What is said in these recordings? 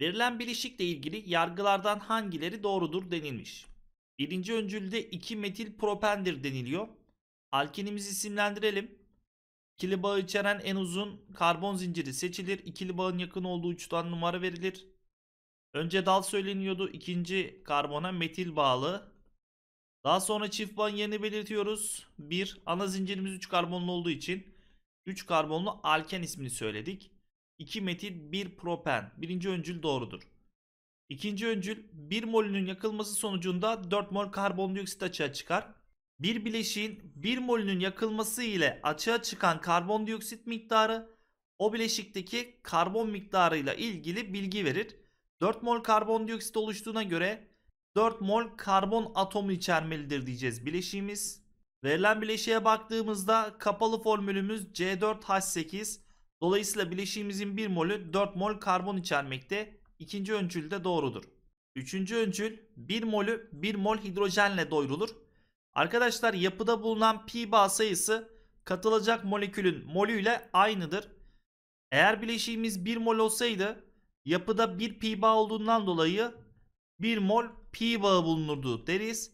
Verilen bileşikle ilgili yargılardan hangileri doğrudur denilmiş. Birinci öncülde 2 metil propendir deniliyor. Alkenimizi isimlendirelim. İkili bağı içeren en uzun karbon zinciri seçilir. İkili bağın yakın olduğu uçtan numara verilir. Önce dal söyleniyordu. İkinci karbona metil bağlı. Daha sonra çift bağın yerini belirtiyoruz. 1. Ana zincirimiz 3 karbonlu olduğu için 3 karbonlu alken ismini söyledik. 2 metil 1 propen. Birinci öncül doğrudur. İkinci öncül 1 molünün yakılması sonucunda 4 mol karbondioksit açığa çıkar. Bir bileşiğin 1 molünün yakılması ile açığa çıkan karbondioksit miktarı o bileşikteki karbon miktarıyla ilgili bilgi verir. 4 mol karbondioksit oluştuğuna göre 4 mol karbon atomu içermelidir diyeceğiz bileşiğimiz. Verilen bileşiğe baktığımızda kapalı formülümüz C4H8 Dolayısıyla bileşiğimizin 1 molü 4 mol karbon içermekte. İkinci öncül de doğrudur. Üçüncü öncül 1 molü 1 mol hidrojenle doyurulur. Arkadaşlar yapıda bulunan pi bağ sayısı katılacak molekülün molüyle aynıdır. Eğer bileşiğimiz 1 mol olsaydı yapıda 1 pi bağ olduğundan dolayı 1 mol pi bağı bulunurdu deriz.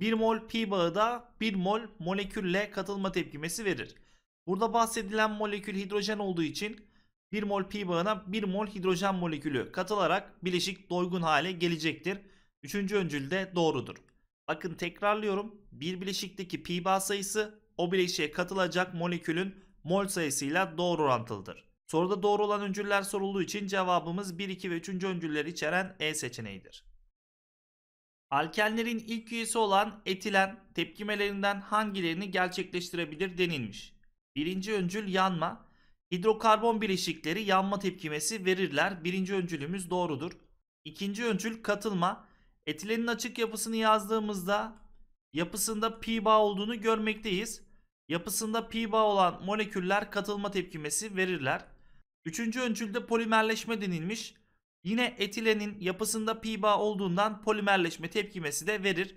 1 mol pi bağı da 1 mol molekülle katılma tepkimesi verir. Burada bahsedilen molekül hidrojen olduğu için 1 mol pi bağına 1 mol hidrojen molekülü katılarak bileşik doygun hale gelecektir. Üçüncü öncül de doğrudur. Bakın tekrarlıyorum. Bir bileşikteki pi bağ sayısı o bileşiğe katılacak molekülün mol sayısıyla doğru orantılıdır. Soruda doğru olan öncüller sorulduğu için cevabımız 1, 2 ve 3. öncülleri içeren E seçeneğidir. Alkenlerin ilk üyesi olan etilen tepkimelerinden hangilerini gerçekleştirebilir denilmiş. Birinci öncül yanma. Hidrokarbon bileşikleri yanma tepkimesi verirler. Birinci öncülümüz doğrudur. İkinci öncül katılma. Etilenin açık yapısını yazdığımızda yapısında pi bağ olduğunu görmekteyiz. Yapısında pi bağ olan moleküller katılma tepkimesi verirler. Üçüncü öncülde polimerleşme denilmiş. Yine etilenin yapısında pi bağ olduğundan polimerleşme tepkimesi de verir.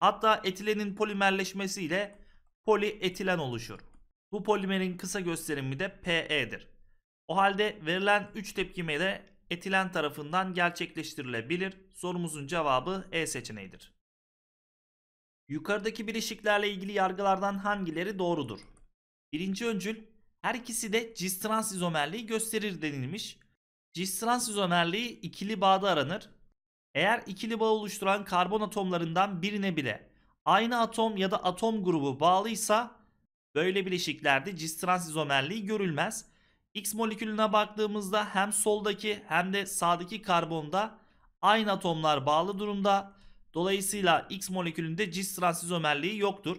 Hatta etilenin polimerleşmesiyle polietilen oluşur. Bu polimerin kısa gösterimi de PE'dir. O halde verilen 3 tepkime de etilen tarafından gerçekleştirilebilir. Sorumuzun cevabı E seçeneğidir. Yukarıdaki bileşiklerle ilgili yargılardan hangileri doğrudur? Birinci öncül her ikisi de cis-trans izomerliği gösterir denilmiş. Cis-trans izomerliği ikili bağda aranır. Eğer ikili bağı oluşturan karbon atomlarından birine bile aynı atom ya da atom grubu bağlıysa Böyle bileşiklerde cis trans izomerliği görülmez. X molekülüne baktığımızda hem soldaki hem de sağdaki karbonda aynı atomlar bağlı durumda. Dolayısıyla X molekülünde cis trans izomerliği yoktur.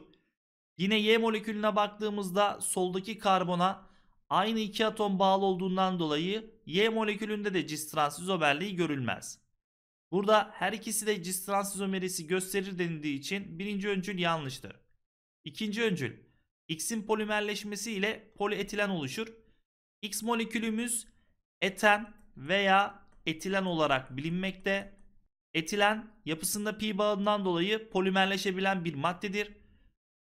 Yine Y molekülüne baktığımızda soldaki karbona aynı iki atom bağlı olduğundan dolayı Y molekülünde de cis trans izomerliği görülmez. Burada her ikisi de cis trans izomerisi gösterir denildiği için birinci öncül yanlıştır. İkinci öncül X'in polimerleşmesi ile polietilen oluşur. X molekülümüz eten veya etilen olarak bilinmekte. Etilen yapısında pi bağından dolayı polimerleşebilen bir maddedir.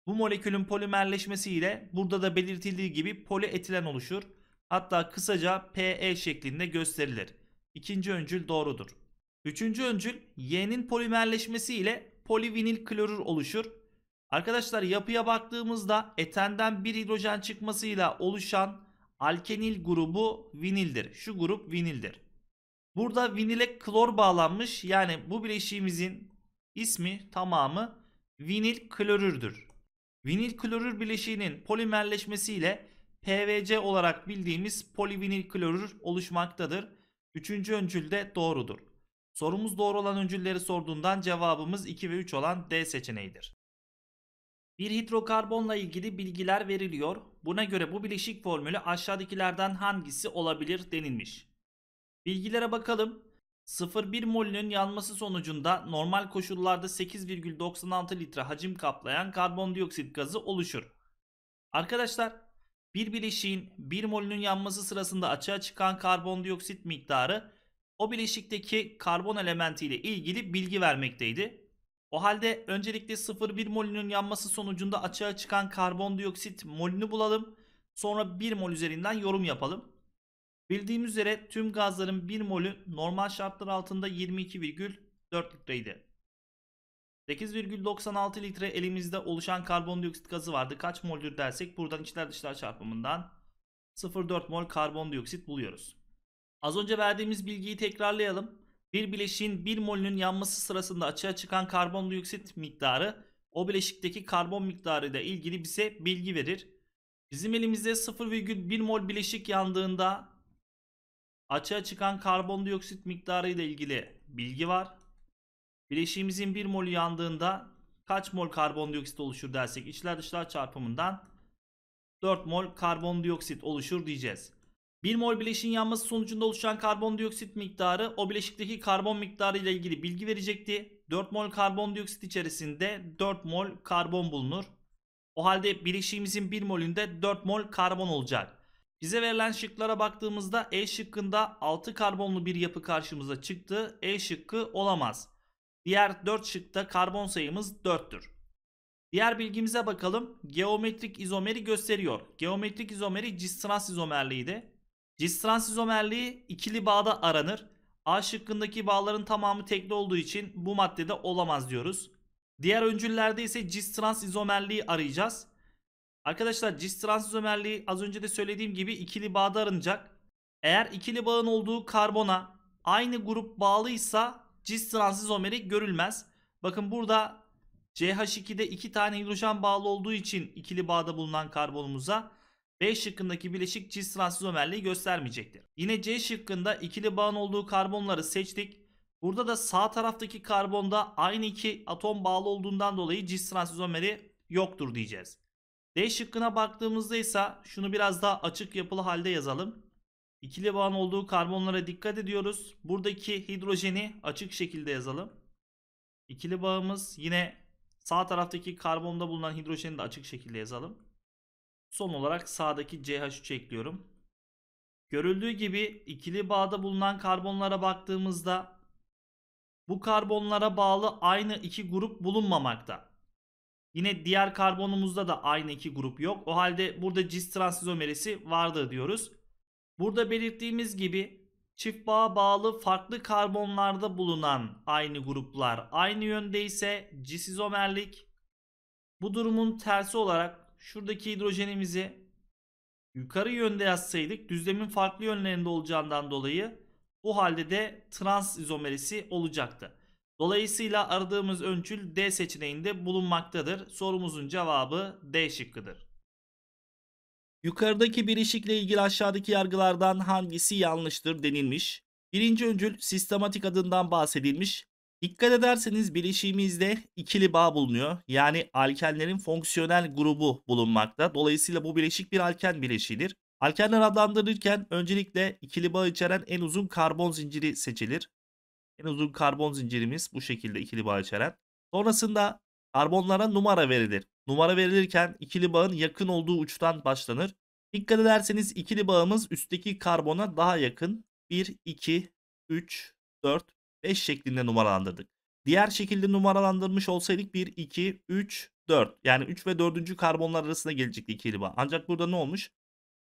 Bu molekülün polimerleşmesi ile burada da belirtildiği gibi polietilen oluşur. Hatta kısaca PE şeklinde gösterilir. İkinci öncül doğrudur. Üçüncü öncül Y'nin polimerleşmesi ile polivinil klorür oluşur. Arkadaşlar yapıya baktığımızda etenden bir hidrojen çıkmasıyla oluşan alkenil grubu vinildir. Şu grup vinildir. Burada vinile klor bağlanmış. Yani bu bileşiğimizin ismi tamamı vinil klorürdür. Vinil klorür bileşiğinin polimerleşmesiyle PVC olarak bildiğimiz polivinil klorür oluşmaktadır. Üçüncü öncül de doğrudur. Sorumuz doğru olan öncülleri sorduğundan cevabımız 2 ve 3 olan D seçeneğidir. Bir hidrokarbonla ilgili bilgiler veriliyor. Buna göre bu bileşik formülü aşağıdakilerden hangisi olabilir denilmiş. Bilgilere bakalım. 0,1 molünün yanması sonucunda normal koşullarda 8,96 litre hacim kaplayan karbondioksit gazı oluşur. Arkadaşlar bir bileşiğin 1 molünün yanması sırasında açığa çıkan karbondioksit miktarı o bileşikteki karbon elementi ile ilgili bilgi vermekteydi. O halde öncelikle 0,1 molünün yanması sonucunda açığa çıkan karbondioksit molünü bulalım. Sonra 1 mol üzerinden yorum yapalım. Bildiğim üzere tüm gazların 1 molü normal şartlar altında 22,4 litreydi. 8,96 litre elimizde oluşan karbondioksit gazı vardı. Kaç moldür dersek buradan içler dışlar çarpımından 0,4 mol karbondioksit buluyoruz. Az önce verdiğimiz bilgiyi tekrarlayalım. Bir bileşiğin bir molünün yanması sırasında açığa çıkan karbondioksit miktarı o bileşikteki karbon miktarı ile ilgili bize bilgi verir. Bizim elimizde 0,1 mol bileşik yandığında açığa çıkan karbondioksit miktarı ile ilgili bilgi var. Bileşiğimizin 1 mol yandığında kaç mol karbondioksit oluşur dersek içler dışlar çarpımından 4 mol karbondioksit oluşur diyeceğiz. Bir mol bileşiğin yanması sonucunda oluşan karbondioksit miktarı o bileşikteki karbon miktarı ile ilgili bilgi verecekti. 4 mol karbondioksit içerisinde 4 mol karbon bulunur. O halde bileşiğimizin 1 molünde 4 mol karbon olacak. Bize verilen şıklara baktığımızda E şıkkında 6 karbonlu bir yapı karşımıza çıktı. E şıkkı olamaz. Diğer 4 şıkta karbon sayımız 4'tür. Diğer bilgimize bakalım. Geometrik izomeri gösteriyor. Geometrik izomeri cis-trans cistrans izomerliydi. Cis transizomerliği ikili bağda aranır. A şıkkındaki bağların tamamı tekli olduğu için bu maddede olamaz diyoruz. Diğer öncüllerde ise cis transizomerliği arayacağız. Arkadaşlar cis transizomerliği az önce de söylediğim gibi ikili bağda aranacak. Eğer ikili bağın olduğu karbona aynı grup bağlıysa cis transizomeri görülmez. Bakın burada CH2'de iki tane hidrojen bağlı olduğu için ikili bağda bulunan karbonumuza B şıkkındaki bileşik cis transizomerliği göstermeyecektir. Yine C şıkkında ikili bağın olduğu karbonları seçtik. Burada da sağ taraftaki karbonda aynı iki atom bağlı olduğundan dolayı cis transizomeri yoktur diyeceğiz. D şıkkına baktığımızda ise şunu biraz daha açık yapılı halde yazalım. İkili bağın olduğu karbonlara dikkat ediyoruz. Buradaki hidrojeni açık şekilde yazalım. İkili bağımız yine sağ taraftaki karbonda bulunan hidrojeni de açık şekilde yazalım. Son olarak sağdaki CH3 ekliyorum. Görüldüğü gibi ikili bağda bulunan karbonlara baktığımızda bu karbonlara bağlı aynı iki grup bulunmamakta. Yine diğer karbonumuzda da aynı iki grup yok. O halde burada cis transizomerisi vardı diyoruz. Burada belirttiğimiz gibi çift bağa bağlı farklı karbonlarda bulunan aynı gruplar aynı yönde ise cisizomerlik. Bu durumun tersi olarak şuradaki hidrojenimizi yukarı yönde yazsaydık düzlemin farklı yönlerinde olacağından dolayı bu halde de trans izomerisi olacaktı. Dolayısıyla aradığımız ölçül D seçeneğinde bulunmaktadır. Sorumuzun cevabı D şıkkıdır. Yukarıdaki birleşikle ilgili aşağıdaki yargılardan hangisi yanlıştır denilmiş. Birinci öncül sistematik adından bahsedilmiş. Dikkat ederseniz bileşiğimizde ikili bağ bulunuyor. Yani alkenlerin fonksiyonel grubu bulunmakta. Dolayısıyla bu bileşik bir alken bileşiğidir. Alkenler adlandırırken öncelikle ikili bağ içeren en uzun karbon zinciri seçilir. En uzun karbon zincirimiz bu şekilde ikili bağ içeren. Sonrasında karbonlara numara verilir. Numara verilirken ikili bağın yakın olduğu uçtan başlanır. Dikkat ederseniz ikili bağımız üstteki karbona daha yakın. 1, 2, 3, 4, 5 şeklinde numaralandırdık. Diğer şekilde numaralandırmış olsaydık 1, 2, 3, 4. Yani 3 ve 4. karbonlar arasında gelecekti ikili bağ. Ancak burada ne olmuş?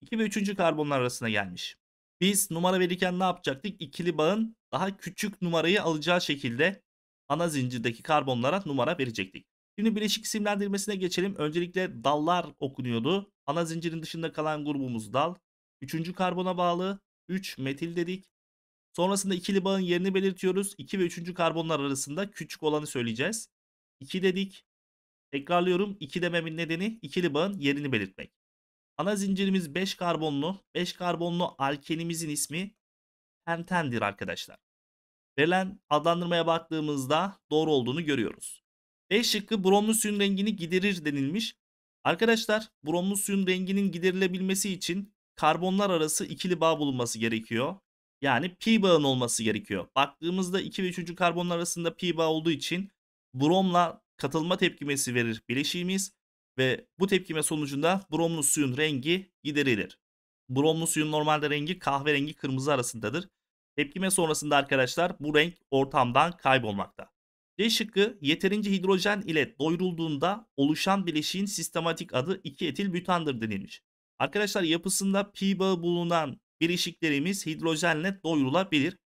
2 ve 3. karbonlar arasında gelmiş. Biz numara verirken ne yapacaktık? İkili bağın daha küçük numarayı alacağı şekilde ana zincirdeki karbonlara numara verecektik. Şimdi bileşik isimlendirmesine geçelim. Öncelikle dallar okunuyordu. Ana zincirin dışında kalan grubumuz dal. 3. karbona bağlı 3 metil dedik. Sonrasında ikili bağın yerini belirtiyoruz. 2 ve 3. karbonlar arasında küçük olanı söyleyeceğiz. 2 dedik. Tekrarlıyorum 2 dememin nedeni ikili bağın yerini belirtmek. Ana zincirimiz 5 karbonlu. 5 karbonlu alkenimizin ismi pentendir arkadaşlar. Verilen adlandırmaya baktığımızda doğru olduğunu görüyoruz. B şıkkı bromlu suyun rengini giderir denilmiş. Arkadaşlar bromlu suyun renginin giderilebilmesi için karbonlar arası ikili bağ bulunması gerekiyor. Yani pi bağın olması gerekiyor. Baktığımızda 2 ve 3. karbonlar arasında pi bağ olduğu için bromla katılma tepkimesi verir bileşiğimiz ve bu tepkime sonucunda bromlu suyun rengi giderilir. Bromlu suyun normalde rengi kahverengi kırmızı arasındadır. Tepkime sonrasında arkadaşlar bu renk ortamdan kaybolmakta. C şıkkı yeterince hidrojen ile doyurulduğunda oluşan bileşiğin sistematik adı 2 etil butandır denilmiş. Arkadaşlar yapısında pi bağı bulunan Birleşiklerimiz hidrojenle doyurulabilir.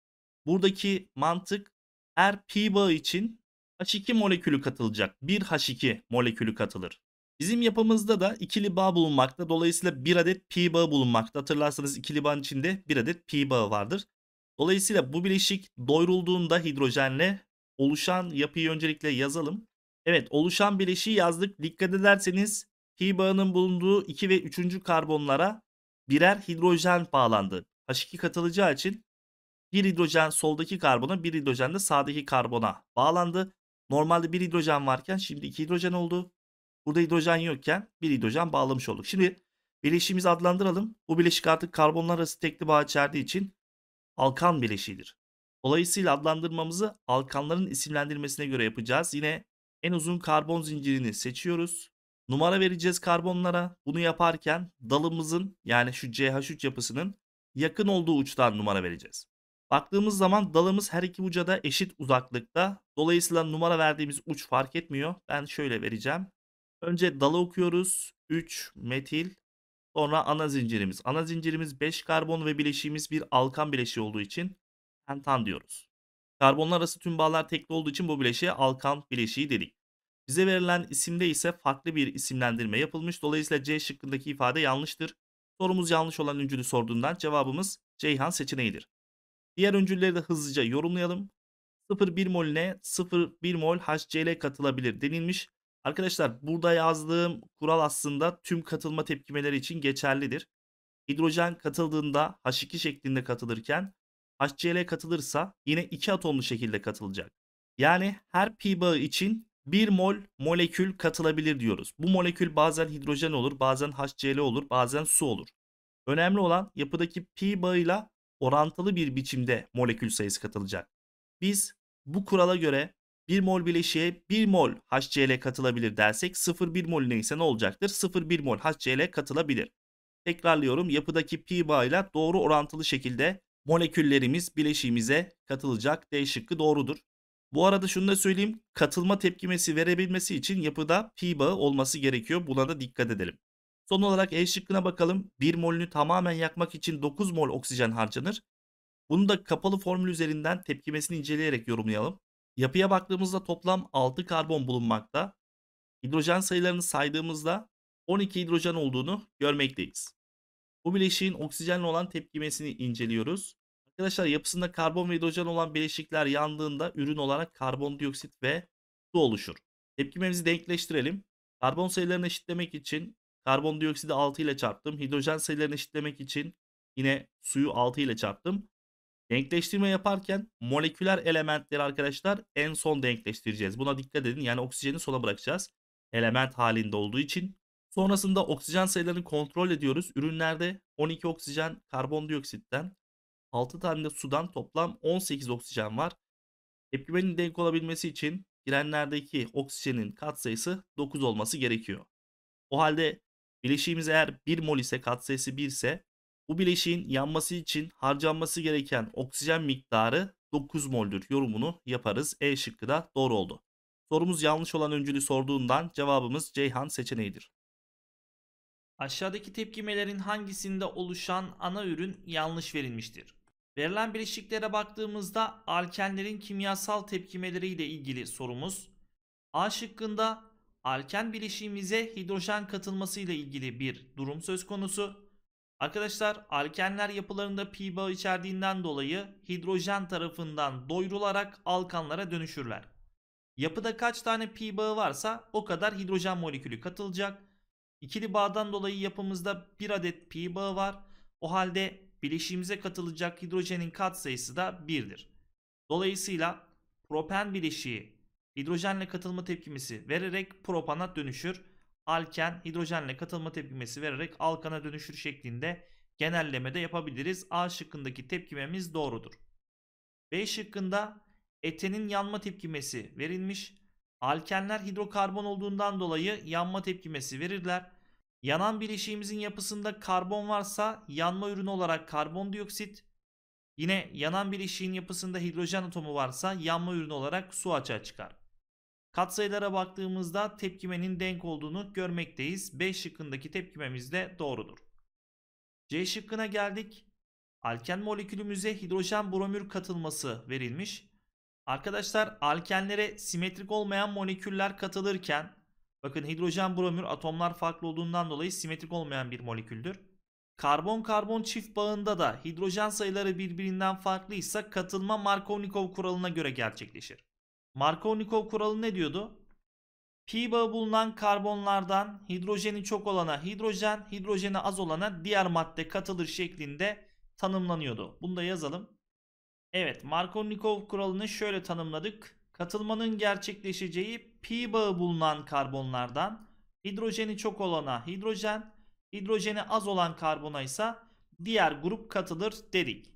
Buradaki mantık her pi bağı için H2 molekülü katılacak. 1H2 molekülü katılır. Bizim yapımızda da ikili bağ bulunmakta. Dolayısıyla bir adet pi bağı bulunmakta. Hatırlarsanız ikili bağın içinde bir adet pi bağı vardır. Dolayısıyla bu bileşik doyurulduğunda hidrojenle oluşan yapıyı öncelikle yazalım. Evet oluşan bileşiği yazdık. Dikkat ederseniz pi bağının bulunduğu 2 ve 3. karbonlara birer hidrojen bağlandı. H2 katılacağı için bir hidrojen soldaki karbona, bir hidrojen de sağdaki karbona bağlandı. Normalde bir hidrojen varken şimdi iki hidrojen oldu. Burada hidrojen yokken bir hidrojen bağlamış olduk. Şimdi bileşiğimizi adlandıralım. Bu bileşik artık karbonlar arası tekli bağ içerdiği için alkan bileşiğidir. Dolayısıyla adlandırmamızı alkanların isimlendirmesine göre yapacağız. Yine en uzun karbon zincirini seçiyoruz. Numara vereceğiz karbonlara. Bunu yaparken dalımızın yani şu CH3 yapısının yakın olduğu uçtan numara vereceğiz. Baktığımız zaman dalımız her iki uca da eşit uzaklıkta. Dolayısıyla numara verdiğimiz uç fark etmiyor. Ben şöyle vereceğim. Önce dalı okuyoruz. 3 metil. Sonra ana zincirimiz. Ana zincirimiz 5 karbon ve bileşiğimiz bir alkan bileşiği olduğu için pentan diyoruz. Karbonlar arası tüm bağlar tekli olduğu için bu bileşiğe alkan bileşiği dedik. Bize verilen isimde ise farklı bir isimlendirme yapılmış. Dolayısıyla C şıkkındaki ifade yanlıştır. Sorumuz yanlış olan öncülü sorduğundan cevabımız Ceyhan seçeneğidir. Diğer öncülleri de hızlıca yorumlayalım. 0,1 molüne 0,1 mol HCl katılabilir denilmiş. Arkadaşlar burada yazdığım kural aslında tüm katılma tepkimeleri için geçerlidir. Hidrojen katıldığında H2 şeklinde katılırken HCl katılırsa yine 2 atomlu şekilde katılacak. Yani her pi bağı için 1 mol molekül katılabilir diyoruz. Bu molekül bazen hidrojen olur, bazen HCl olur, bazen su olur. Önemli olan yapıdaki pi bağıyla orantılı bir biçimde molekül sayısı katılacak. Biz bu kurala göre 1 mol bileşiğe 1 mol HCl katılabilir dersek 0,1 mol neyse ne olacaktır? 0,1 mol HCl katılabilir. Tekrarlıyorum yapıdaki pi bağıyla doğru orantılı şekilde moleküllerimiz bileşiğimize katılacak. D şıkkı doğrudur. Bu arada şunu da söyleyeyim. Katılma tepkimesi verebilmesi için yapıda pi bağı olması gerekiyor. Buna da dikkat edelim. Son olarak E şıkkına bakalım. 1 molünü tamamen yakmak için 9 mol oksijen harcanır. Bunu da kapalı formül üzerinden tepkimesini inceleyerek yorumlayalım. Yapıya baktığımızda toplam 6 karbon bulunmakta. Hidrojen sayılarını saydığımızda 12 hidrojen olduğunu görmekteyiz. Bu bileşiğin oksijenle olan tepkimesini inceliyoruz. Arkadaşlar yapısında karbon ve hidrojen olan bileşikler yandığında ürün olarak karbondioksit ve su oluşur. Tepkimemizi denkleştirelim. Karbon sayılarını eşitlemek için karbondioksidi 6 ile çarptım. Hidrojen sayılarını eşitlemek için yine suyu 6 ile çarptım. Denkleştirme yaparken moleküler elementleri arkadaşlar en son denkleştireceğiz. Buna dikkat edin. Yani oksijeni sona bırakacağız. Element halinde olduğu için. Sonrasında oksijen sayılarını kontrol ediyoruz. Ürünlerde 12 oksijen karbondioksitten, 6 tane de sudan toplam 18 oksijen var. Tepkimenin denk olabilmesi için girenlerdeki oksijenin katsayısı 9 olması gerekiyor. O halde bileşiğimiz eğer 1 mol ise katsayısı 1 ise bu bileşiğin yanması için harcanması gereken oksijen miktarı 9 moldür yorumunu yaparız. E şıkkı da doğru oldu. Sorumuz yanlış olan öncülü sorduğundan cevabımız Ceyhan seçeneğidir. Aşağıdaki tepkimelerin hangisinde oluşan ana ürün yanlış verilmiştir? Verilen bileşiklere baktığımızda alkenlerin kimyasal tepkimeleriyle ilgili sorumuz. A şıkkında alken bileşiğimize hidrojen katılmasıyla ilgili bir durum söz konusu. Arkadaşlar alkenler yapılarında pi bağı içerdiğinden dolayı hidrojen tarafından doyurularak alkanlara dönüşürler. Yapıda kaç tane pi bağı varsa o kadar hidrojen molekülü katılacak. İkili bağdan dolayı yapımızda bir adet pi bağı var. O halde bileşiğimize katılacak hidrojenin katsayısı da 1'dir. Dolayısıyla propen bileşiği hidrojenle katılma tepkimesi vererek propana dönüşür. Alken hidrojenle katılma tepkimesi vererek alkana dönüşür şeklinde genelleme de yapabiliriz. A şıkkındaki tepkimemiz doğrudur. B şıkkında etenin yanma tepkimesi verilmiş. Alkenler hidrokarbon olduğundan dolayı yanma tepkimesi verirler. Yanan bileşiğimizin yapısında karbon varsa yanma ürünü olarak karbondioksit, yine yanan bileşiğin yapısında hidrojen atomu varsa yanma ürünü olarak su açığa çıkar. Katsayılara baktığımızda tepkimenin denk olduğunu görmekteyiz. B şıkkındaki tepkimemiz de doğrudur. C şıkkına geldik. Alken molekülümüze hidrojen bromür katılması verilmiş. Arkadaşlar alkenlere simetrik olmayan moleküller katılırken Bakın hidrojen bromür atomlar farklı olduğundan dolayı simetrik olmayan bir moleküldür. Karbon karbon çift bağında da hidrojen sayıları birbirinden farklıysa katılma Markovnikov kuralına göre gerçekleşir. Markovnikov kuralı ne diyordu? Pi bağı bulunan karbonlardan hidrojeni çok olana hidrojen, hidrojeni az olana diğer madde katılır şeklinde tanımlanıyordu. Bunu da yazalım. Evet Markovnikov kuralını şöyle tanımladık. Katılmanın gerçekleşeceği pi bağı bulunan karbonlardan hidrojeni çok olana hidrojen, hidrojeni az olan karbona ise diğer grup katılır dedik.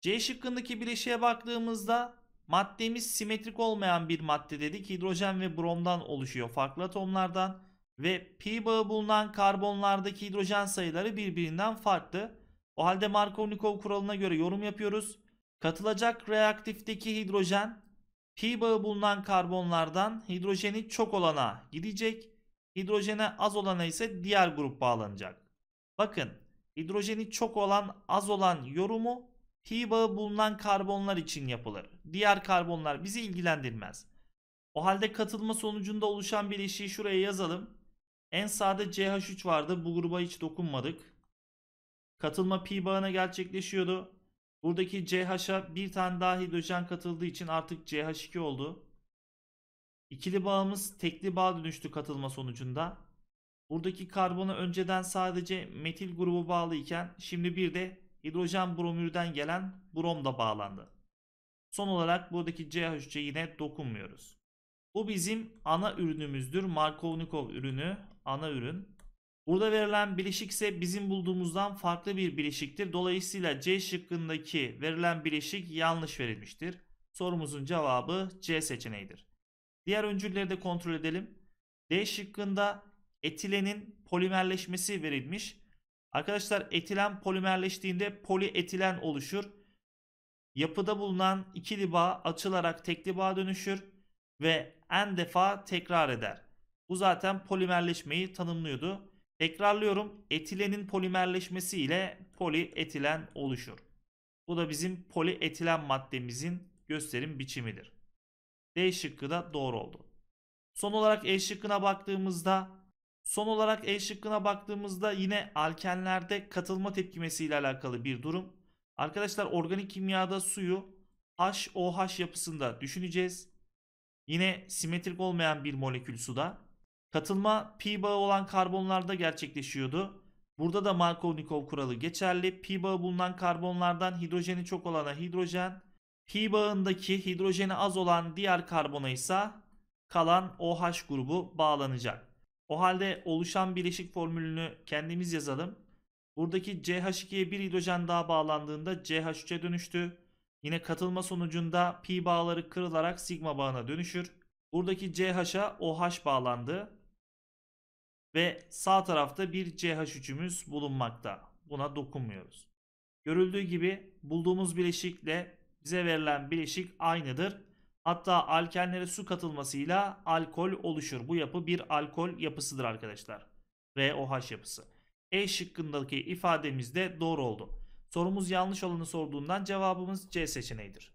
C şıkkındaki bileşiğe baktığımızda maddemiz simetrik olmayan bir madde dedik. Hidrojen ve bromdan oluşuyor farklı atomlardan ve pi bağı bulunan karbonlardaki hidrojen sayıları birbirinden farklı. O halde Markovnikov kuralına göre yorum yapıyoruz. Katılacak reaktifteki hidrojen Pi bağı bulunan karbonlardan hidrojeni çok olana gidecek. Hidrojene az olana ise diğer grup bağlanacak. Bakın hidrojeni çok olan az olan yorumu pi bağı bulunan karbonlar için yapılır. Diğer karbonlar bizi ilgilendirmez. O halde katılma sonucunda oluşan bileşiği şuraya yazalım. En sağda CH3 vardı. Bu gruba hiç dokunmadık. Katılma pi bağına gerçekleşiyordu. Buradaki CH'a bir tane daha hidrojen katıldığı için artık CH2 oldu. İkili bağımız tekli bağ dönüştü katılma sonucunda. Buradaki karbona önceden sadece metil grubu bağlı iken şimdi bir de hidrojen bromürden gelen brom da bağlandı. Son olarak buradaki CH3'e yine dokunmuyoruz. Bu bizim ana ürünümüzdür. Markovnikov ürünü ana ürün. Burada verilen bileşik ise bizim bulduğumuzdan farklı bir bileşiktir. Dolayısıyla C şıkkındaki verilen bileşik yanlış verilmiştir. Sorumuzun cevabı C seçeneğidir. Diğer öncülleri de kontrol edelim. D şıkkında etilenin polimerleşmesi verilmiş. Arkadaşlar etilen polimerleştiğinde polietilen oluşur. Yapıda bulunan ikili bağ açılarak tekli bağa dönüşür ve en defa tekrar eder. Bu zaten polimerleşmeyi tanımlıyordu. Tekrarlıyorum etilenin polimerleşmesi ile polietilen oluşur. Bu da bizim polietilen maddemizin gösterim biçimidir. D şıkkı da doğru oldu. Son olarak E şıkkına baktığımızda son olarak E şıkkına baktığımızda yine alkenlerde katılma tepkimesi ile alakalı bir durum. Arkadaşlar organik kimyada suyu HOH yapısında düşüneceğiz. Yine simetrik olmayan bir molekül suda Katılma pi bağı olan karbonlarda gerçekleşiyordu. Burada da Markovnikov kuralı geçerli. Pi bağı bulunan karbonlardan hidrojeni çok olana hidrojen, pi bağındaki hidrojeni az olan diğer karbona ise kalan OH grubu bağlanacak. O halde oluşan bileşik formülünü kendimiz yazalım. Buradaki CH2'ye bir hidrojen daha bağlandığında CH3'e dönüştü. Yine katılma sonucunda pi bağları kırılarak sigma bağına dönüşür. Buradaki CH'a OH bağlandı. Ve sağ tarafta bir CH3'ümüz bulunmakta. Buna dokunmuyoruz. Görüldüğü gibi bulduğumuz bileşikle bize verilen bileşik aynıdır. Hatta alkenlere su katılmasıyla alkol oluşur. Bu yapı bir alkol yapısıdır arkadaşlar. ROH yapısı. E şıkkındaki ifademiz de doğru oldu. Sorumuz yanlış olanı sorduğundan cevabımız C seçeneğidir.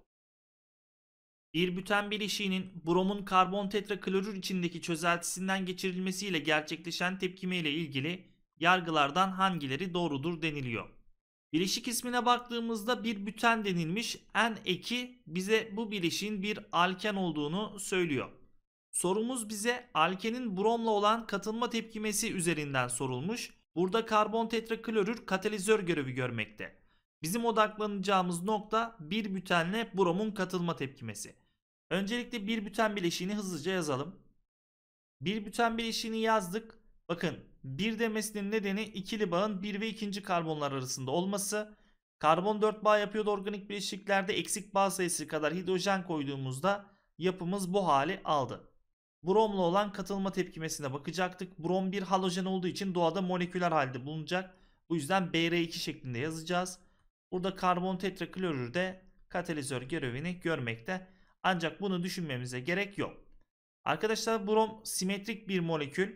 İrbüten bileşiğinin bromun karbon tetraklorür içindeki çözeltisinden geçirilmesiyle gerçekleşen tepkime ile ilgili yargılardan hangileri doğrudur deniliyor. Bileşik ismine baktığımızda bir büten denilmiş en eki bize bu bileşiğin bir alken olduğunu söylüyor. Sorumuz bize alkenin bromla olan katılma tepkimesi üzerinden sorulmuş. Burada karbon tetraklorür katalizör görevi görmekte. Bizim odaklanacağımız nokta bir bütenle bromun katılma tepkimesi. Öncelikle bir büten bileşiğini hızlıca yazalım. Bir büten bileşiğini yazdık. Bakın bir demesinin nedeni ikili bağın bir ve ikinci karbonlar arasında olması. Karbon 4 bağ yapıyordu organik bileşiklerde eksik bağ sayısı kadar hidrojen koyduğumuzda yapımız bu hali aldı. Bromla olan katılma tepkimesine bakacaktık. Brom bir halojen olduğu için doğada moleküler halde bulunacak. Bu yüzden Br2 şeklinde yazacağız. Burada karbon tetraklorür de katalizör görevini görmekte. Ancak bunu düşünmemize gerek yok. Arkadaşlar brom simetrik bir molekül.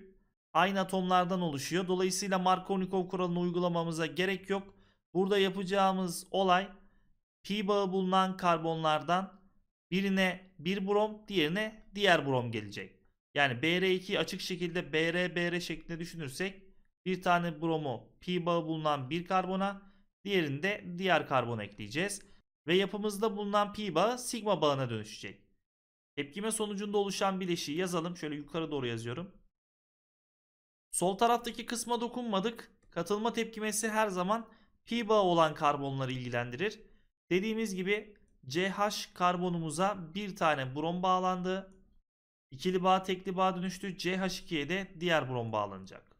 Aynı atomlardan oluşuyor. Dolayısıyla Markovnikov kuralını uygulamamıza gerek yok. Burada yapacağımız olay pi bağı bulunan karbonlardan birine bir brom, diğerine diğer brom gelecek. Yani Br2 açık şekilde Br Br şeklinde düşünürsek bir tane bromu pi bağı bulunan bir karbona, diğerinde diğer karbon ekleyeceğiz ve yapımızda bulunan pi bağı sigma bağına dönüşecek. Tepkime sonucunda oluşan bileşiği yazalım. Şöyle yukarı doğru yazıyorum. Sol taraftaki kısma dokunmadık. Katılma tepkimesi her zaman pi bağı olan karbonları ilgilendirir. Dediğimiz gibi CH karbonumuza bir tane brom bağlandı. İkili bağ tekli bağ dönüştü. CH2'ye de diğer brom bağlanacak.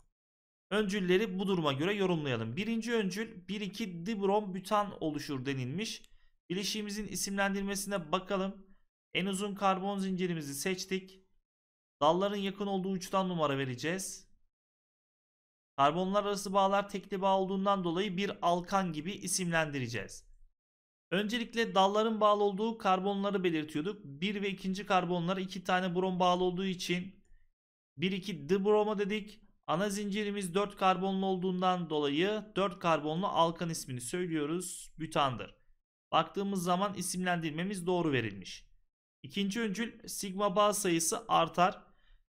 Öncülleri bu duruma göre yorumlayalım. Birinci öncül 1,2 dibrom bütan oluşur denilmiş. Bileşiğimizin isimlendirmesine bakalım. En uzun karbon zincirimizi seçtik. Dalların yakın olduğu uçtan numara vereceğiz. Karbonlar arası bağlar tekli bağ olduğundan dolayı bir alkan gibi isimlendireceğiz. Öncelikle dalların bağlı olduğu karbonları belirtiyorduk. 1 ve 2. karbonlar 2 tane brom bağlı olduğu için 1 2 d broma dedik. Ana zincirimiz 4 karbonlu olduğundan dolayı 4 karbonlu alkan ismini söylüyoruz. Bütandır. Baktığımız zaman isimlendirmemiz doğru verilmiş. İkinci öncül sigma bağ sayısı artar.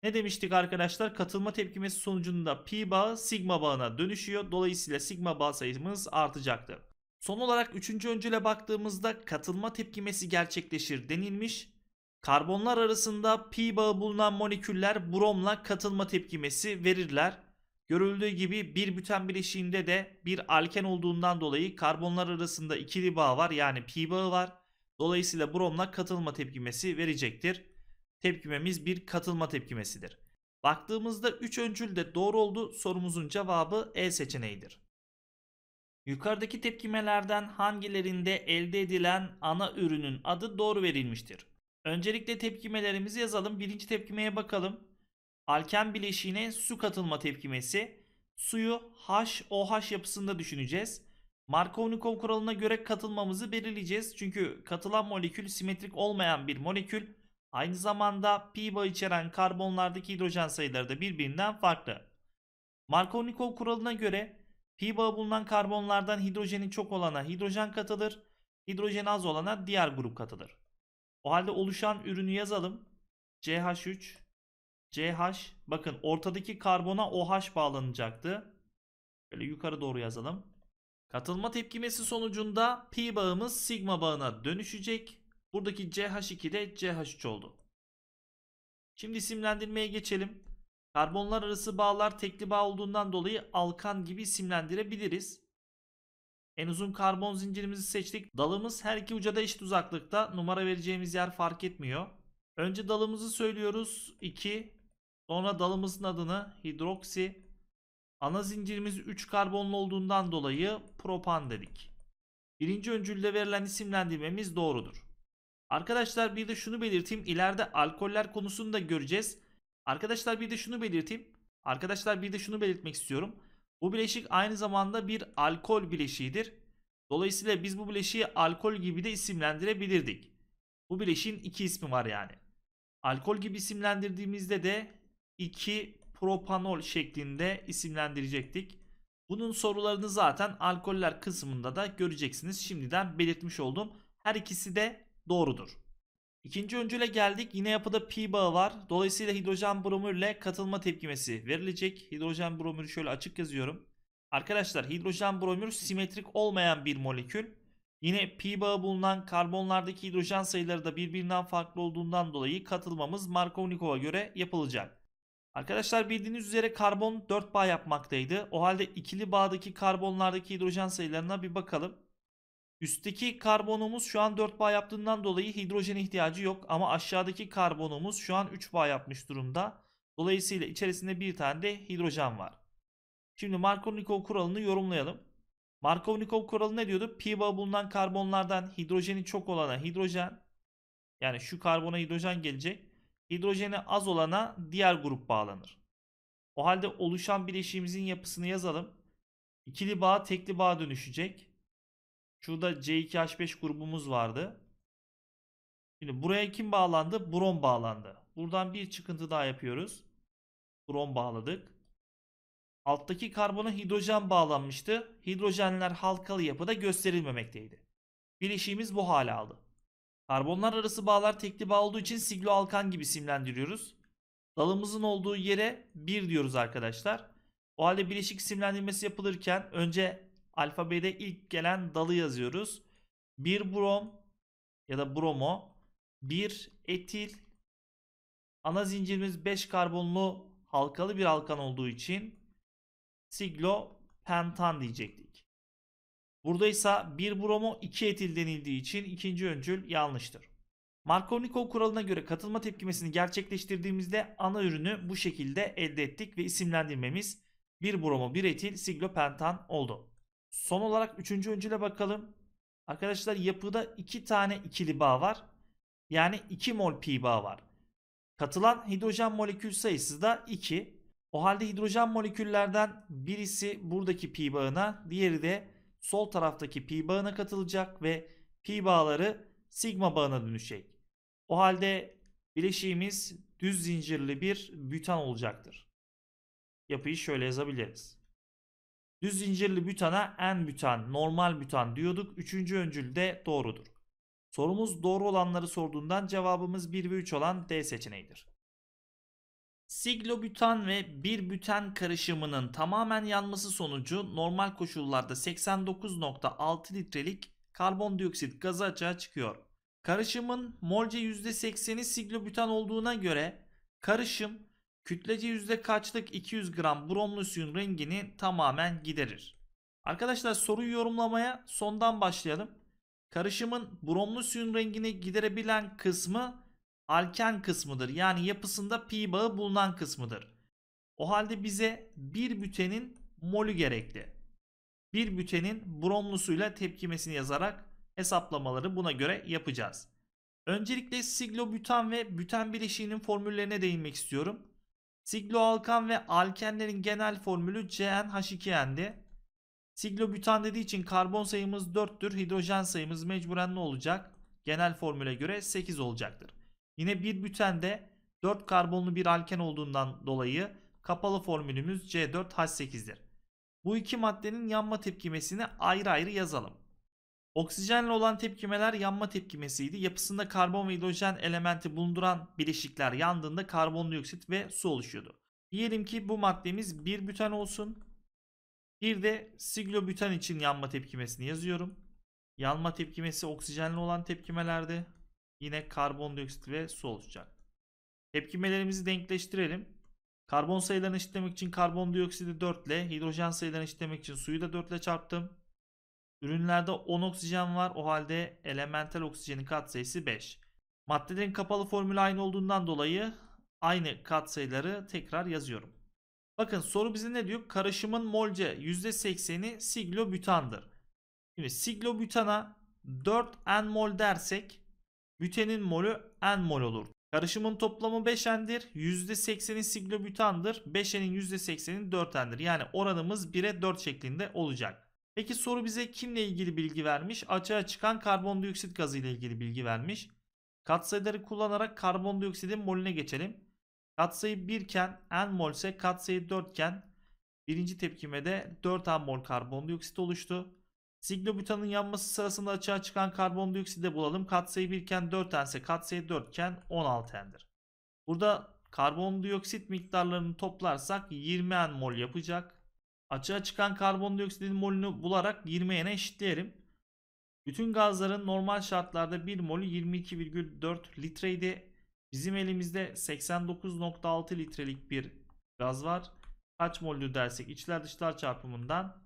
Ne demiştik arkadaşlar? Katılma tepkimesi sonucunda pi bağı sigma bağına dönüşüyor. Dolayısıyla sigma bağ sayımız artacaktır. Son olarak üçüncü öncüle baktığımızda katılma tepkimesi gerçekleşir denilmiş. Karbonlar arasında pi bağı bulunan moleküller bromla katılma tepkimesi verirler. Görüldüğü gibi bir büten bileşiğinde de bir alken olduğundan dolayı karbonlar arasında ikili bağ var yani pi bağı var. Dolayısıyla bromla katılma tepkimesi verecektir. Tepkimemiz bir katılma tepkimesidir. Baktığımızda 3 öncül de doğru oldu sorumuzun cevabı E seçeneğidir. Yukarıdaki tepkimelerden hangilerinde elde edilen ana ürünün adı doğru verilmiştir? Öncelikle tepkimelerimizi yazalım. Birinci tepkimeye bakalım. Alken bileşiğine su katılma tepkimesi. Suyu HOH yapısında düşüneceğiz. Markovnikov kuralına göre katılmamızı belirleyeceğiz. Çünkü katılan molekül simetrik olmayan bir molekül. Aynı zamanda pi bağ içeren karbonlardaki hidrojen sayıları da birbirinden farklı. Markovnikov kuralına göre pi bağı bulunan karbonlardan hidrojeni çok olana hidrojen katılır, hidrojen az olana diğer grup katılır. O halde oluşan ürünü yazalım. CH3 CH bakın ortadaki karbona OH bağlanacaktı. Böyle yukarı doğru yazalım. Katılma tepkimesi sonucunda pi bağımız sigma bağına dönüşecek. Buradaki CH2 de CH3 oldu. Şimdi isimlendirmeye geçelim. Karbonlar arası bağlar tekli bağ olduğundan dolayı alkan gibi isimlendirebiliriz. En uzun karbon zincirimizi seçtik. Dalımız her iki uca da eşit uzaklıkta. Numara vereceğimiz yer fark etmiyor. Önce dalımızı söylüyoruz. 2 Sonra dalımızın adını hidroksi. Ana zincirimiz 3 karbonlu olduğundan dolayı propan dedik. Birinci öncülde verilen isimlendirmemiz doğrudur. Arkadaşlar bir de şunu belirteyim. İleride alkoller konusunu da göreceğiz. Arkadaşlar bir de şunu belirteyim. Arkadaşlar bir de şunu belirtmek istiyorum. Bu bileşik aynı zamanda bir alkol bileşiğidir. Dolayısıyla biz bu bileşiği alkol gibi de isimlendirebilirdik. Bu bileşiğin iki ismi var yani. Alkol gibi isimlendirdiğimizde de 2 propanol şeklinde isimlendirecektik. Bunun sorularını zaten alkoller kısmında da göreceksiniz. Şimdiden belirtmiş oldum. Her ikisi de doğrudur. İkinci öncüle geldik. Yine yapıda pi bağı var. Dolayısıyla hidrojen bromürle katılma tepkimesi verilecek. Hidrojen bromürü şöyle açık yazıyorum. Arkadaşlar hidrojen bromür simetrik olmayan bir molekül. Yine pi bağı bulunan karbonlardaki hidrojen sayıları da birbirinden farklı olduğundan dolayı katılmamız Markovnikov'a göre yapılacak. Arkadaşlar bildiğiniz üzere karbon 4 bağ yapmaktaydı. O halde ikili bağdaki karbonlardaki hidrojen sayılarına bir bakalım. Üstteki karbonumuz şu an 4 bağ yaptığından dolayı hidrojene ihtiyacı yok. Ama aşağıdaki karbonumuz şu an 3 bağ yapmış durumda. Dolayısıyla içerisinde bir tane de hidrojen var. Şimdi Markovnikov kuralını yorumlayalım. Markovnikov kuralı ne diyordu? Pi bağı bulunan karbonlardan hidrojeni çok olana hidrojen. Yani şu karbona hidrojen gelecek. Hidrojeni az olana diğer grup bağlanır. O halde oluşan bileşiğimizin yapısını yazalım. İkili bağ tekli bağa dönüşecek. Şurada C2H5 grubumuz vardı. Şimdi buraya kim bağlandı? Brom bağlandı. Buradan bir çıkıntı daha yapıyoruz. Brom bağladık. Alttaki karbona hidrojen bağlanmıştı. Hidrojenler halkalı yapıda gösterilmemekteydi. Bileşiğimiz bu hale aldı. Karbonlar arası bağlar tekli bağ olduğu için siglo alkan gibi simlendiriyoruz. Dalımızın olduğu yere 1 diyoruz arkadaşlar. O halde bileşik simlendirmesi yapılırken önce alfabede ilk gelen dalı yazıyoruz. 1 brom ya da bromo, 1 etil. Ana zincirimiz 5 karbonlu halkalı bir alkan olduğu için siglo pentan diyecektik. Burada ise 1 bromo 2 etil denildiği için ikinci öncül yanlıştır. Markovnikov kuralına göre katılma tepkimesini gerçekleştirdiğimizde ana ürünü bu şekilde elde ettik ve isimlendirmemiz 1 bromo 1 etil siglopentan oldu. Son olarak üçüncü öncüle bakalım. Arkadaşlar yapıda 2 iki tane ikili bağ var. Yani 2 mol pi bağ var. Katılan hidrojen molekül sayısı da 2. O halde hidrojen moleküllerden birisi buradaki pi bağına, diğeri de sol taraftaki pi bağına katılacak ve pi bağları sigma bağına dönüşecek. O halde bileşiğimiz düz zincirli bir bütan olacaktır. Yapıyı şöyle yazabiliriz. Düz zincirli butana en butan, normal butan diyorduk. Üçüncü öncül de doğrudur. Sorumuz doğru olanları sorduğundan cevabımız 1 ve 3 olan D seçeneğidir. Siglobutan ve bir büten karışımının tamamen yanması sonucu normal koşullarda 89.6 litrelik karbondioksit gazı açığa çıkıyor. Karışımın molce %80'i siglobutan olduğuna göre karışım kütlece yüzde kaçlık 200 gram bromlu suyun rengini tamamen giderir. Arkadaşlar soruyu yorumlamaya sondan başlayalım. Karışımın bromlu suyun rengini giderebilen kısmı alken kısmıdır. Yani yapısında pi bağı bulunan kısmıdır. O halde bize bir bütenin molü gerekli. Bir bütenin bromlusuyla tepkimesini yazarak hesaplamaları buna göre yapacağız. Öncelikle siglobütan ve büten bileşiğinin formüllerine değinmek istiyorum. Sigloalkan ve alkenlerin genel formülü CnH2n'di. Siglobütan dediği için karbon sayımız 4'tür. Hidrojen sayımız mecburen ne olacak? Genel formüle göre 8 olacaktır. Yine bir bütende 4 karbonlu bir alken olduğundan dolayı kapalı formülümüz C4H8'dir. Bu iki maddenin yanma tepkimesini ayrı ayrı yazalım. Oksijenle olan tepkimeler yanma tepkimesiydi. Yapısında karbon ve hidrojen elementi bulunduran bileşikler yandığında karbondioksit ve su oluşuyordu. Diyelim ki bu maddemiz bir büten olsun. Bir de siglobüten için yanma tepkimesini yazıyorum. Yanma tepkimesi oksijenli olan tepkimelerde. Yine karbondioksit ve su oluşacak. Tepkimelerimizi denkleştirelim. Karbon sayılarını eşitlemek için karbondioksidi 4 ile, hidrojen sayılarını eşitlemek için suyu da 4 ile çarptım. Ürünlerde 10 oksijen var. O halde elementel oksijenin katsayısı 5. Maddelerin kapalı formülü aynı olduğundan dolayı aynı katsayıları tekrar yazıyorum. Bakın soru bize ne diyor? Karışımın molce %80'i siglobütandır. Şimdi siglobütana 4 n mol dersek Bütenin molü n mol olur. Karışımın toplamı 5n'dir. %80'i siglobütandır. 5n'in %80'i 4n'dir. Yani oranımız 1'e 4 şeklinde olacak. Peki soru bize kimle ilgili bilgi vermiş? Açığa çıkan karbondioksit gazı ile ilgili bilgi vermiş. Katsayıları kullanarak karbondioksitin molüne geçelim. Katsayı 1 iken n mol ise katsayı 4 iken birinci tepkimede 4 n mol karbondioksit oluştu. Siglobutanın yanması sırasında açığa çıkan karbondioksit de bulalım. Katsayı 1 iken 4 ense katsayı 4 iken 16 endir. Burada karbondioksit miktarlarını toplarsak 20 en mol yapacak. Açığa çıkan karbondioksitin molünü bularak 20 ene eşitleyelim. Bütün gazların normal şartlarda 1 molü 22,4 litreydi. Bizim elimizde 89,6 litrelik bir gaz var. Kaç mollü dersek içler dışlar çarpımından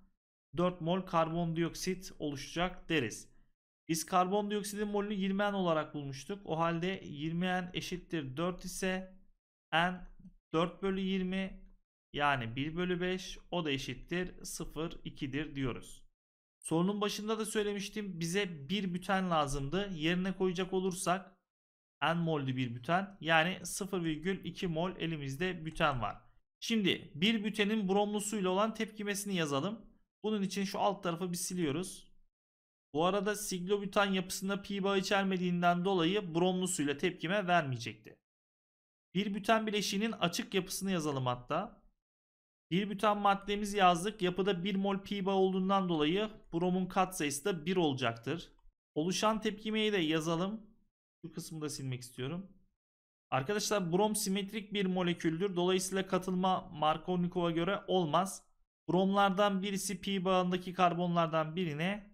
4 mol karbondioksit oluşacak deriz. Biz karbondioksidin molünü 20N olarak bulmuştuk. O halde 20N eşittir 4 ise N 4 bölü 20 yani 1 bölü 5 o da eşittir 0 2'dir diyoruz. Sorunun başında da söylemiştim bize bir büten lazımdı. Yerine koyacak olursak N mol'dü bir büten yani 0,2 mol elimizde büten var. Şimdi bir bütenin bromlusuyla olan tepkimesini yazalım. Bunun için şu alt tarafı bir siliyoruz. Bu arada siglobutan yapısında pi bağı içermediğinden dolayı bromlu suyla tepkime vermeyecekti. Bir büten bileşiğinin açık yapısını yazalım hatta. Bir büten maddemizi yazdık. Yapıda 1 mol pi bağı olduğundan dolayı bromun katsayısı da 1 olacaktır. Oluşan tepkimeyi de yazalım. Bu kısmı da silmek istiyorum. Arkadaşlar brom simetrik bir moleküldür. Dolayısıyla katılma Markovnikov'a göre olmaz. Bromlardan birisi pi bağındaki karbonlardan birine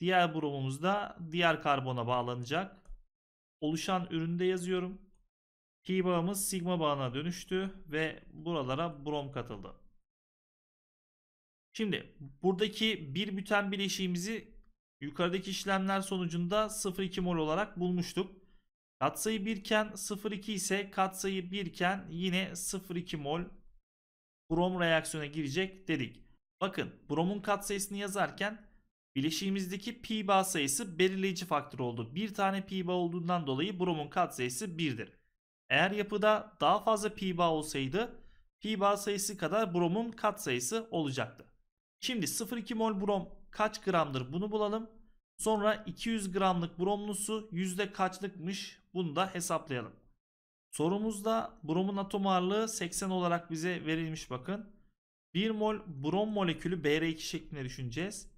diğer bromumuz da diğer karbona bağlanacak. Oluşan üründe yazıyorum. Pi bağımız sigma bağına dönüştü ve buralara brom katıldı. Şimdi buradaki bir büten bileşiğimizi yukarıdaki işlemler sonucunda 0,2 mol olarak bulmuştuk. Katsayı 1 iken 0,2 ise katsayı 1 iken yine 0,2 mol brom reaksiyona girecek dedik. Bakın bromun katsayısını yazarken bileşiğimizdeki pi bağ sayısı belirleyici faktör oldu. Bir tane pi bağ olduğundan dolayı bromun katsayısı 1'dir. Eğer yapıda daha fazla pi bağ olsaydı pi bağ sayısı kadar bromun katsayısı olacaktı. Şimdi 0,2 mol brom kaç gramdır bunu bulalım. Sonra 200 gramlık bromlu su yüzde kaçlıkmış bunu da hesaplayalım. Sorumuzda bromun atom ağırlığı 80 olarak bize verilmiş bakın. 1 mol brom molekülü Br2 şeklinde düşüneceğiz.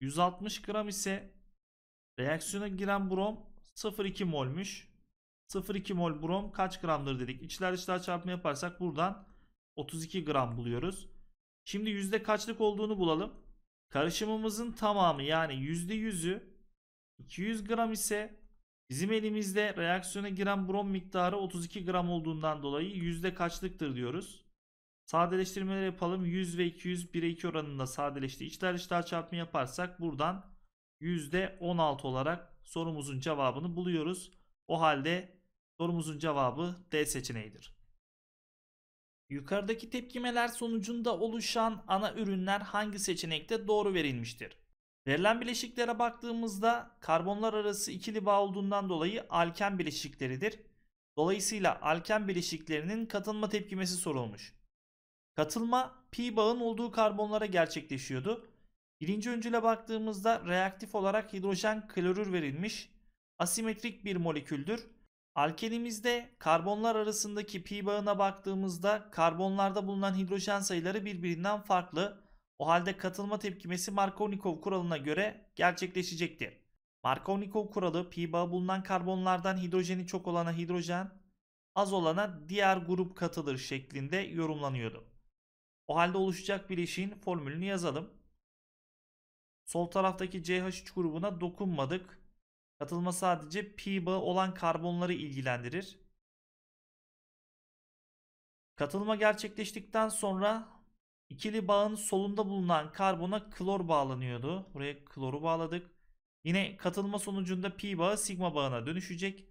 160 gram ise reaksiyona giren brom 0,2 molmüş. 0,2 mol brom kaç gramdır dedik. İçler dışlar çarpımı yaparsak buradan 32 gram buluyoruz. Şimdi yüzde kaçlık olduğunu bulalım. Karışımımızın tamamı yani yüzde yüzü 200 gram ise Bizim elimizde reaksiyona giren brom miktarı 32 gram olduğundan dolayı yüzde kaçlıktır diyoruz. Sadeleştirmeler yapalım. 100 ve 200 1'e 2 oranında sadeleşti. İçler dışlar çarpımı yaparsak buradan yüzde %16 olarak sorumuzun cevabını buluyoruz. O halde sorumuzun cevabı D seçeneğidir. Yukarıdaki tepkimeler sonucunda oluşan ana ürünler hangi seçenekte doğru verilmiştir? Verilen bileşiklere baktığımızda karbonlar arası ikili bağ olduğundan dolayı alken bileşikleridir. Dolayısıyla alken bileşiklerinin katılma tepkimesi sorulmuş. Katılma pi bağın olduğu karbonlara gerçekleşiyordu. Birinci öncüle baktığımızda reaktif olarak hidrojen klorür verilmiş. Asimetrik bir moleküldür. Alkenimizde karbonlar arasındaki pi bağına baktığımızda karbonlarda bulunan hidrojen sayıları birbirinden farklı. O halde katılma tepkimesi Markovnikov kuralına göre gerçekleşecektir. Markovnikov kuralı pi bağı bulunan karbonlardan hidrojeni çok olana hidrojen, az olana diğer grup katılır şeklinde yorumlanıyordu. O halde oluşacak bileşiğin formülünü yazalım. Sol taraftaki CH3 grubuna dokunmadık. Katılma sadece pi bağı olan karbonları ilgilendirir. Katılma gerçekleştikten sonra İkili bağın solunda bulunan karbona klor bağlanıyordu. Buraya kloru bağladık. Yine katılma sonucunda pi bağı sigma bağına dönüşecek.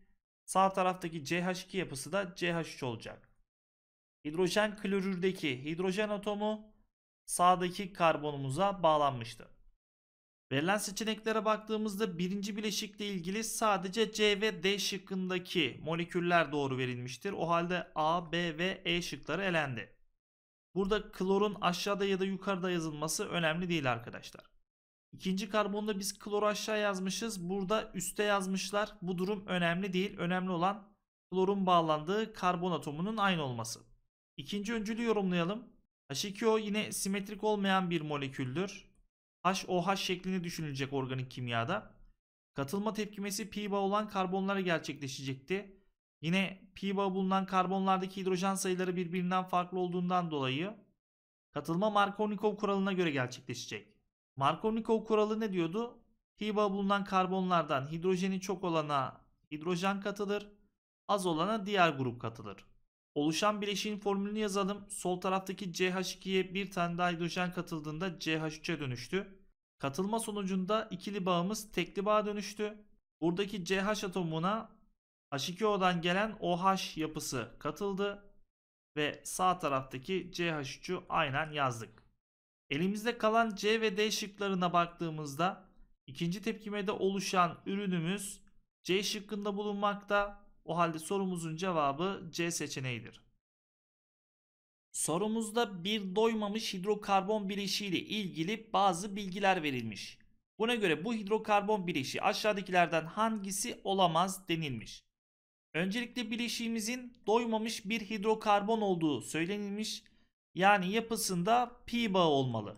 Sağ taraftaki CH2 yapısı da CH3 olacak. Hidrojen klorürdeki hidrojen atomu sağdaki karbonumuza bağlanmıştı. Verilen seçeneklere baktığımızda birinci bileşikle ilgili sadece C ve D şıkkındaki moleküller doğru verilmiştir. O halde A, B ve E şıkları elendi. Burada klorun aşağıda ya da yukarıda yazılması önemli değil arkadaşlar. İkinci karbonda biz kloru aşağı yazmışız. Burada üste yazmışlar. Bu durum önemli değil. Önemli olan klorun bağlandığı karbon atomunun aynı olması. İkinci öncülü yorumlayalım. H2O yine simetrik olmayan bir moleküldür. HOH şeklini düşünülecek organik kimyada. Katılma tepkimesi pi bağ olan karbonlara gerçekleşecekti. Yine pi bağı bulunan karbonlardaki hidrojen sayıları birbirinden farklı olduğundan dolayı katılma Markovnikov kuralına göre gerçekleşecek. Markovnikov kuralı ne diyordu? Pi bağı bulunan karbonlardan hidrojeni çok olana hidrojen katılır, az olana diğer grup katılır. Oluşan bileşiğin formülünü yazalım. Sol taraftaki CH2'ye bir tane daha hidrojen katıldığında CH3'e dönüştü. Katılma sonucunda ikili bağımız tekli bağa dönüştü. Buradaki CH atomuna H2O'dan gelen OH yapısı katıldı ve sağ taraftaki CH3'ü aynen yazdık. Elimizde kalan C ve D şıklarına baktığımızda ikinci tepkimede oluşan ürünümüz C şıkkında bulunmakta. O halde sorumuzun cevabı C seçeneğidir. Sorumuzda bir doymamış hidrokarbon bileşiği ile ilgili bazı bilgiler verilmiş. Buna göre bu hidrokarbon bileşiği aşağıdakilerden hangisi olamaz denilmiş. Öncelikle bileşiğimizin doymamış bir hidrokarbon olduğu söylenilmiş. Yani yapısında pi bağı olmalı.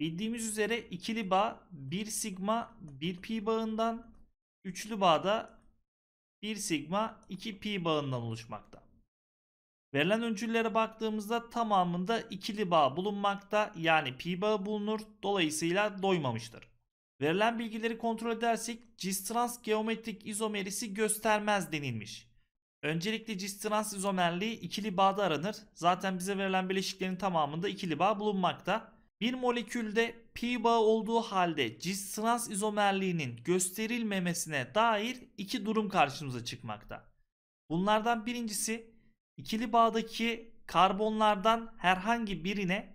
Bildiğimiz üzere ikili bağ 1 sigma 1 pi bağından, üçlü bağda 1 sigma 2 pi bağından oluşmakta. Verilen öncüllere baktığımızda tamamında ikili bağ bulunmakta yani pi bağı bulunur dolayısıyla doymamıştır. Verilen bilgileri kontrol edersek cis-trans geometrik izomerisi göstermez denilmiş. Öncelikle cis-trans izomerliği ikili bağda aranır. Zaten bize verilen bileşiklerin tamamında ikili bağ bulunmakta. Bir molekülde pi bağı olduğu halde cis-trans izomerliğinin gösterilmemesine dair iki durum karşımıza çıkmakta. Bunlardan birincisi ikili bağdaki karbonlardan herhangi birine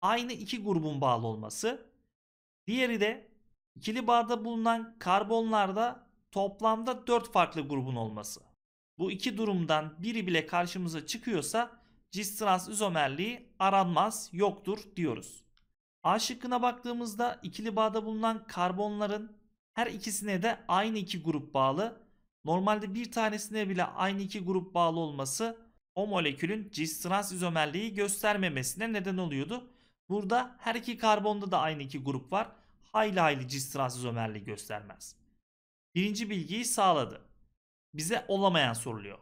aynı iki grubun bağlı olması. Diğeri de İkili bağda bulunan karbonlarda toplamda 4 farklı grubun olması. Bu iki durumdan biri bile karşımıza çıkıyorsa cis trans izomerliği aranmaz, yoktur diyoruz. A şıkkına baktığımızda ikili bağda bulunan karbonların her ikisine de aynı iki grup bağlı. Normalde bir tanesine bile aynı iki grup bağlı olması o molekülün cis trans izomerliği göstermemesine neden oluyordu. Burada her iki karbonda da aynı iki grup var hayli hayli cistratsız Ömerliği göstermez. Birinci bilgiyi sağladı. Bize olamayan soruluyor.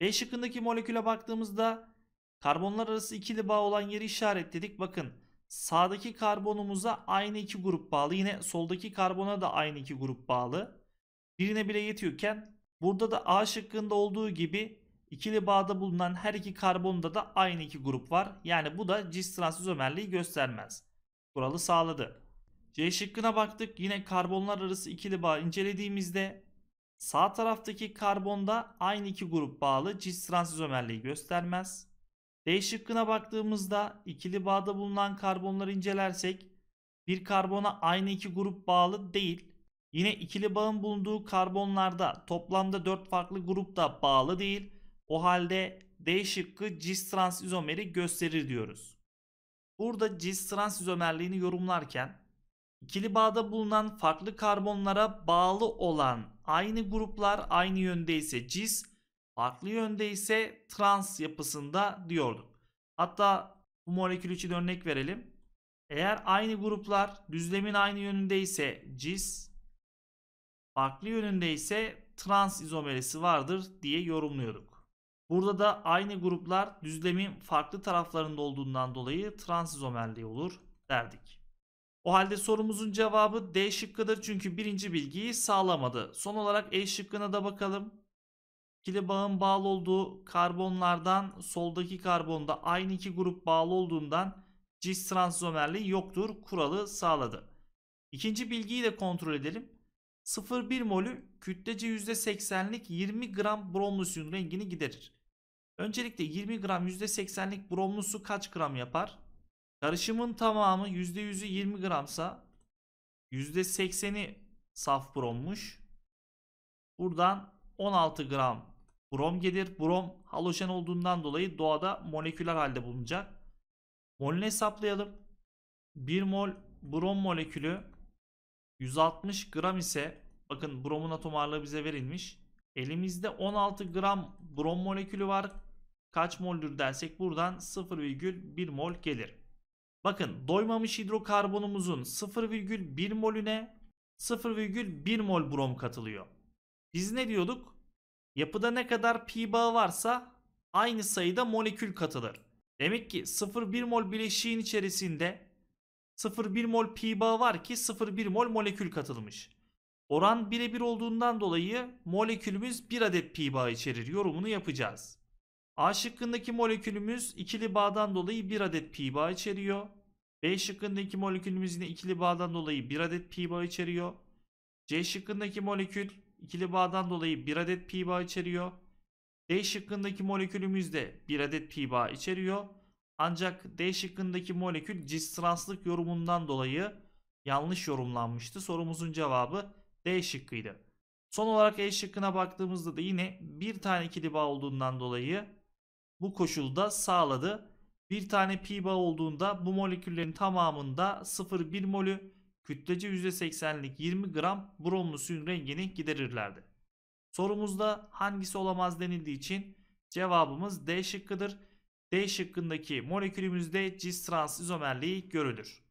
B şıkkındaki moleküle baktığımızda karbonlar arası ikili bağ olan yeri işaretledik. Bakın sağdaki karbonumuza aynı iki grup bağlı. Yine soldaki karbona da aynı iki grup bağlı. Birine bile yetiyorken burada da A şıkkında olduğu gibi ikili bağda bulunan her iki karbonda da aynı iki grup var. Yani bu da cis transömerliği göstermez. Kuralı sağladı. C şıkkına baktık. Yine karbonlar arası ikili bağ incelediğimizde sağ taraftaki karbonda aynı iki grup bağlı cis transizomerliği göstermez. D şıkkına baktığımızda ikili bağda bulunan karbonları incelersek bir karbona aynı iki grup bağlı değil. Yine ikili bağın bulunduğu karbonlarda toplamda 4 farklı grup da bağlı değil. O halde D şıkkı cis izomeri gösterir diyoruz. Burada cis trans izomerliğini yorumlarken İkili bağda bulunan farklı karbonlara bağlı olan aynı gruplar aynı yönde ise cis, farklı yönde ise trans yapısında diyorduk. Hatta bu molekül için örnek verelim. Eğer aynı gruplar düzlemin aynı yönünde ise cis, farklı yönünde ise trans izomerisi vardır diye yorumluyorduk. Burada da aynı gruplar düzlemin farklı taraflarında olduğundan dolayı trans izomerliği olur derdik. O halde sorumuzun cevabı D şıkkıdır çünkü birinci bilgiyi sağlamadı. Son olarak E şıkkına da bakalım. İkili bağın bağlı olduğu karbonlardan soldaki karbonda aynı iki grup bağlı olduğundan cis transizomerliği yoktur kuralı sağladı. İkinci bilgiyi de kontrol edelim. 0,1 molü kütlece %80'lik 20 gram bromlu suyun rengini giderir. Öncelikle 20 gram %80'lik bromlu su kaç gram yapar? Karışımın tamamı %100'ü 20 gramsa %80'i saf brommuş. Buradan 16 gram brom gelir. Brom halojen olduğundan dolayı doğada moleküler halde bulunacak. Molünü hesaplayalım. 1 mol brom molekülü 160 gram ise bakın bromun atom ağırlığı bize verilmiş. Elimizde 16 gram brom molekülü var. Kaç moldür dersek buradan 0,1 mol gelir. Bakın doymamış hidrokarbonumuzun 0,1 molüne 0,1 mol brom katılıyor. Biz ne diyorduk? Yapıda ne kadar pi bağı varsa aynı sayıda molekül katılır. Demek ki 0,1 mol bileşiğin içerisinde 0,1 mol pi bağı var ki 0,1 mol molekül katılmış. Oran birebir olduğundan dolayı molekülümüz 1 adet pi bağı içerir yorumunu yapacağız. A şıkkındaki molekülümüz ikili bağdan dolayı 1 adet pi bağı içeriyor. B şıkkındaki iki molekülümüz yine ikili bağdan dolayı bir adet pi bağı içeriyor. C şıkkındaki molekül ikili bağdan dolayı bir adet pi bağı içeriyor. D şıkkındaki molekülümüz de bir adet pi bağı içeriyor. Ancak D şıkkındaki molekül cis translık yorumundan dolayı yanlış yorumlanmıştı. Sorumuzun cevabı D şıkkıydı. Son olarak E şıkkına baktığımızda da yine bir tane ikili bağ olduğundan dolayı bu koşulda sağladı. Bir tane pi bağ olduğunda bu moleküllerin tamamında 0,1 molü kütlece %80'lik 20 gram bromlu suyun rengini giderirlerdi. Sorumuzda hangisi olamaz denildiği için cevabımız D şıkkıdır. D şıkkındaki molekülümüzde cis trans izomerliği görülür.